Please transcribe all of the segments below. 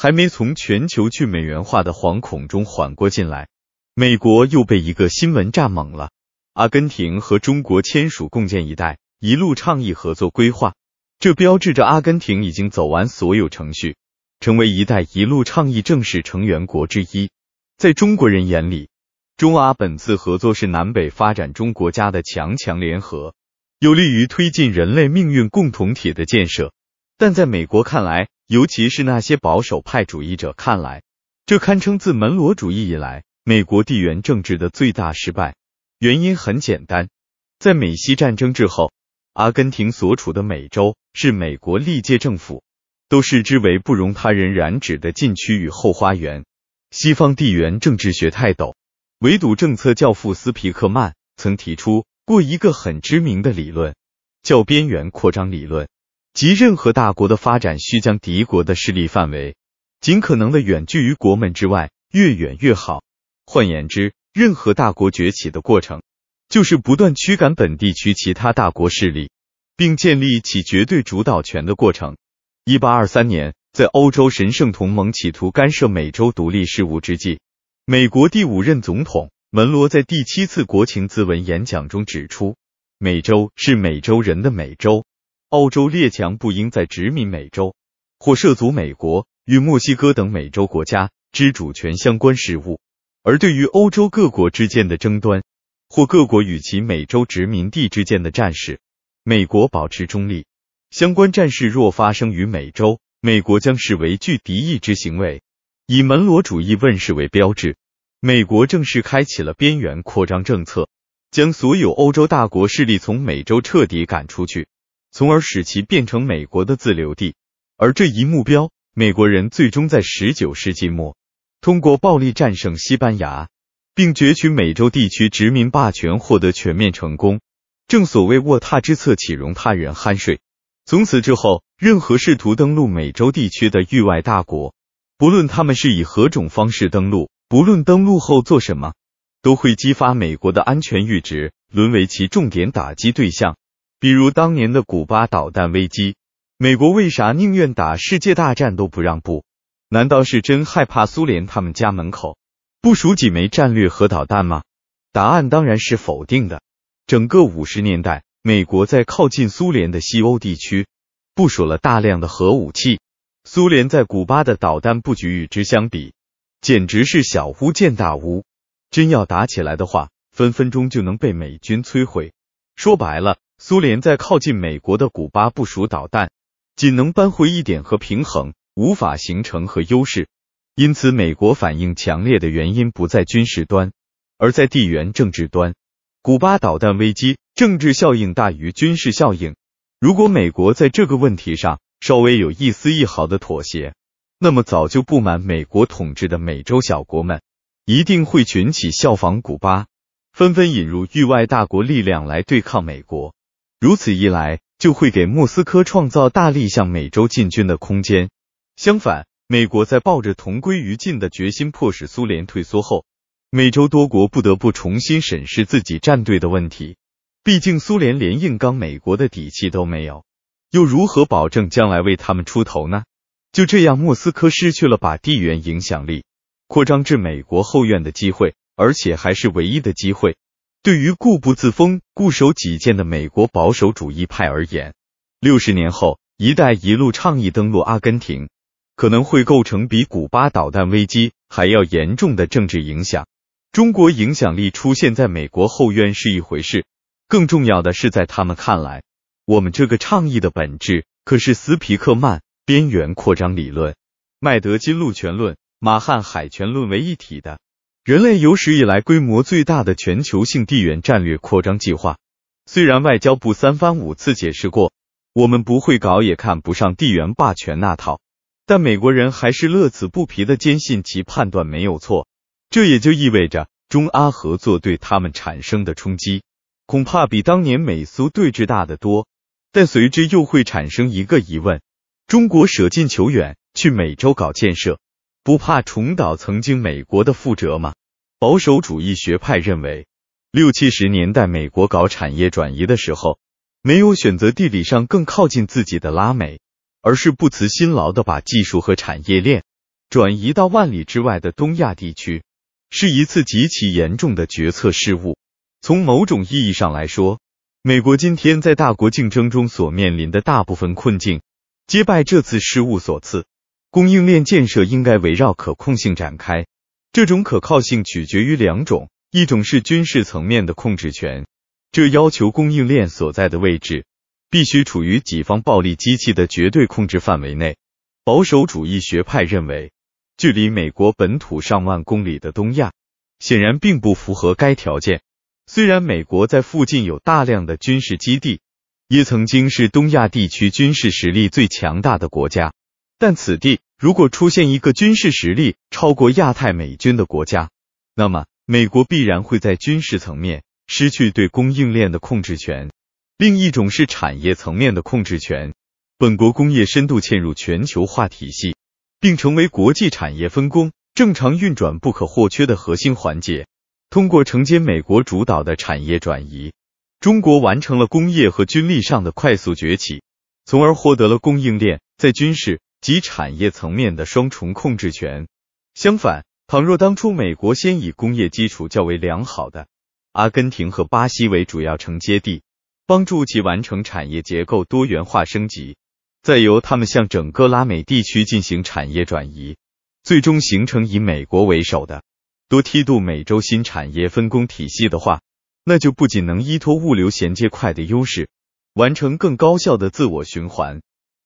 还没从全球去美元化的惶恐中缓过劲来，美国又被一个新闻炸懵了。阿根廷和中国签署共建“一带一路”倡议合作规划，这标志着阿根廷已经走完所有程序，成为“一带一路”倡议正式成员国之一。在中国人眼里，中阿本次合作是南北发展中国家的强强联合，有利于推进人类命运共同体的建设。但在美国看来，尤其是那些保守派主义者看来，这堪称自门罗主义以来美国地缘政治的最大失败。原因很简单，在美西战争之后，阿根廷所处的美洲是美国历届政府都视之为不容他人染指的禁区与后花园。西方地缘政治学泰斗、围堵政策教父斯皮克曼曾提出过一个很知名的理论，叫“边缘扩张理论”。即任何大国的发展需将敌国的势力范围尽可能的远距于国门之外，越远越好。换言之，任何大国崛起的过程，就是不断驱赶本地区其他大国势力，并建立起绝对主导权的过程。一八二三年，在欧洲神圣同盟企图干涉美洲独立事务之际，美国第五任总统门罗在第七次国情咨文演讲中指出：“美洲是美洲人的美洲。”澳洲列强不应再殖民美洲或涉足美国与墨西哥等美洲国家之主权相关事务；而对于欧洲各国之间的争端或各国与其美洲殖民地之间的战事，美国保持中立。相关战事若发生于美洲，美国将视为具敌意之行为。以门罗主义问世为标志，美国正式开启了边缘扩张政策，将所有欧洲大国势力从美洲彻底赶出去。从而使其变成美国的自留地，而这一目标，美国人最终在19世纪末通过暴力战胜西班牙，并攫取美洲地区殖民霸权，获得全面成功。正所谓卧榻之侧，岂容他人酣睡？从此之后，任何试图登陆美洲地区的域外大国，不论他们是以何种方式登陆，不论登陆后做什么，都会激发美国的安全阈值，沦为其重点打击对象。比如当年的古巴导弹危机，美国为啥宁愿打世界大战都不让步？难道是真害怕苏联他们家门口部署几枚战略核导弹吗？答案当然是否定的。整个五十年代，美国在靠近苏联的西欧地区部署了大量的核武器，苏联在古巴的导弹布局与之相比，简直是小巫见大巫。真要打起来的话，分分钟就能被美军摧毁。说白了。苏联在靠近美国的古巴部署导弹，仅能扳回一点和平衡，无法形成和优势。因此，美国反应强烈的原因不在军事端，而在地缘政治端。古巴导弹危机政治效应大于军事效应。如果美国在这个问题上稍微有一丝一毫的妥协，那么早就不满美国统治的美洲小国们一定会群起效仿古巴，纷纷引入域外大国力量来对抗美国。如此一来，就会给莫斯科创造大力向美洲进军的空间。相反，美国在抱着同归于尽的决心迫使苏联退缩后，美洲多国不得不重新审视自己战队的问题。毕竟，苏联连硬刚美国的底气都没有，又如何保证将来为他们出头呢？就这样，莫斯科失去了把地缘影响力扩张至美国后院的机会，而且还是唯一的机会。对于固步自封、固守己见的美国保守主义派而言，六十年后“一带一路”倡议登陆阿根廷，可能会构成比古巴导弹危机还要严重的政治影响。中国影响力出现在美国后院是一回事，更重要的是，在他们看来，我们这个倡议的本质可是斯皮克曼边缘扩张理论、麦德金陆权论、马汉海权论为一体的。人类有史以来规模最大的全球性地缘战略扩张计划，虽然外交部三番五次解释过，我们不会搞也看不上地缘霸权那套，但美国人还是乐此不疲的坚信其判断没有错。这也就意味着中阿合作对他们产生的冲击，恐怕比当年美苏对峙大得多。但随之又会产生一个疑问：中国舍近求远去美洲搞建设，不怕重蹈曾经美国的覆辙吗？保守主义学派认为，六七十年代美国搞产业转移的时候，没有选择地理上更靠近自己的拉美，而是不辞辛劳的把技术和产业链转移到万里之外的东亚地区，是一次极其严重的决策失误。从某种意义上来说，美国今天在大国竞争中所面临的大部分困境，皆拜这次失误所赐。供应链建设应该围绕可控性展开。这种可靠性取决于两种，一种是军事层面的控制权，这要求供应链所在的位置必须处于己方暴力机器的绝对控制范围内。保守主义学派认为，距离美国本土上万公里的东亚显然并不符合该条件。虽然美国在附近有大量的军事基地，也曾经是东亚地区军事实力最强大的国家，但此地。如果出现一个军事实力超过亚太美军的国家，那么美国必然会在军事层面失去对供应链的控制权。另一种是产业层面的控制权，本国工业深度嵌入全球化体系，并成为国际产业分工正常运转不可或缺的核心环节。通过承接美国主导的产业转移，中国完成了工业和军力上的快速崛起，从而获得了供应链在军事。及产业层面的双重控制权。相反，倘若当初美国先以工业基础较为良好的阿根廷和巴西为主要承接地，帮助其完成产业结构多元化升级，再由他们向整个拉美地区进行产业转移，最终形成以美国为首的多梯度美洲新产业分工体系的话，那就不仅能依托物流衔接快的优势，完成更高效的自我循环。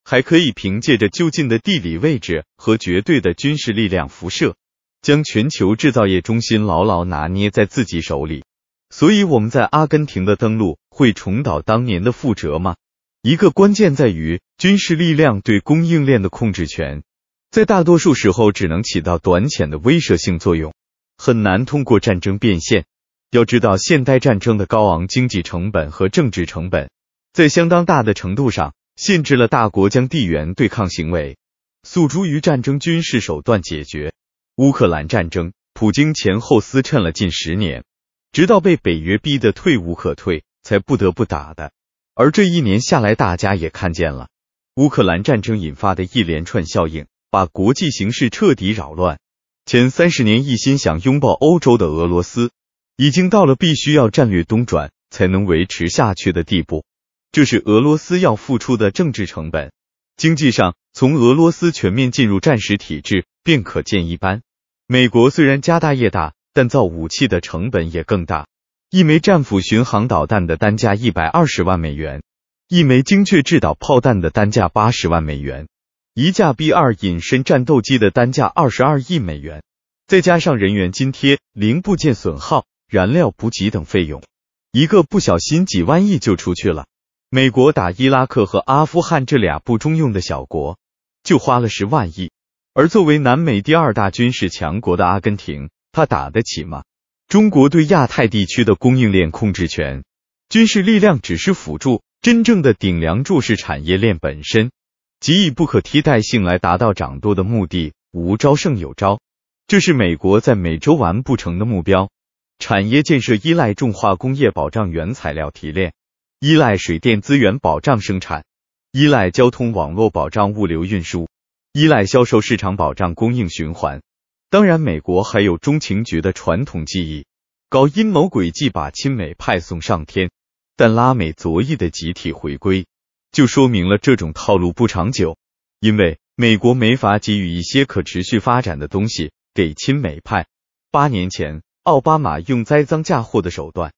还可以凭借着就近的地理位置和绝对的军事力量辐射，将全球制造业中心牢牢拿捏在自己手里。所以我们在阿根廷的登陆会重蹈当年的覆辙吗？一个关键在于军事力量对供应链的控制权，在大多数时候只能起到短浅的威慑性作用，很难通过战争变现。要知道，现代战争的高昂经济成本和政治成本，在相当大的程度上。限制了大国将地缘对抗行为诉诸于战争军事手段解决乌克兰战争，普京前后思忖了近十年，直到被北约逼得退无可退，才不得不打的。而这一年下来，大家也看见了乌克兰战争引发的一连串效应，把国际形势彻底扰乱。前三十年一心想拥抱欧洲的俄罗斯，已经到了必须要战略东转才能维持下去的地步。这是俄罗斯要付出的政治成本，经济上从俄罗斯全面进入战时体制便可见一斑。美国虽然家大业大，但造武器的成本也更大。一枚战斧巡航导弹的单价一百二十万美元，一枚精确制导炮弹的单价八十万美元，一架 B 二隐身战斗机的单价二十二亿美元，再加上人员津贴、零部件损耗、燃料补给等费用，一个不小心几万亿就出去了。美国打伊拉克和阿富汗这俩不中用的小国，就花了十万亿。而作为南美第二大军事强国的阿根廷，他打得起吗？中国对亚太地区的供应链控制权，军事力量只是辅助，真正的顶梁柱是产业链本身，即以不可替代性来达到掌舵的目的，无招胜有招。这是美国在美洲完不成的目标。产业建设依赖重化工业，保障原材料提炼。依赖水电资源保障生产，依赖交通网络保障物流运输，依赖销售市场保障供应循环。当然，美国还有中情局的传统技艺，搞阴谋诡计，把亲美派送上天。但拉美左翼的集体回归，就说明了这种套路不长久，因为美国没法给予一些可持续发展的东西给亲美派。八年前，奥巴马用栽赃嫁祸的手段。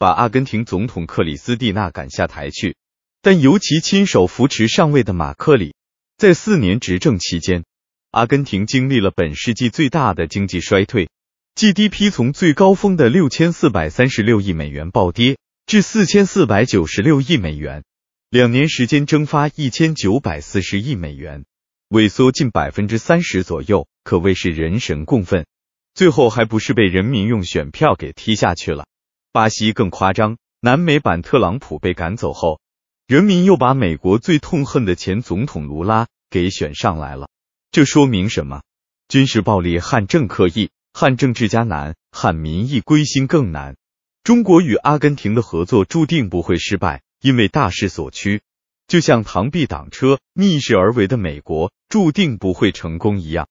把阿根廷总统克里斯蒂娜赶下台去，但尤其亲手扶持上位的马克里，在四年执政期间，阿根廷经历了本世纪最大的经济衰退，GDP 从最高峰的六千四百三十六亿美元暴跌至四千四百九十六亿美元，两年时间蒸发一千九百四十亿美元，萎缩近百分之三十左右，可谓是人神共愤，最后还不是被人民用选票给踢下去了。巴西更夸张，南美版特朗普被赶走后，人民又把美国最痛恨的前总统卢拉给选上来了。这说明什么？军事暴力撼政客意，汉政治家难，汉民意归心更难。中国与阿根廷的合作注定不会失败，因为大势所趋。就像螳臂挡车、逆势而为的美国注定不会成功一样。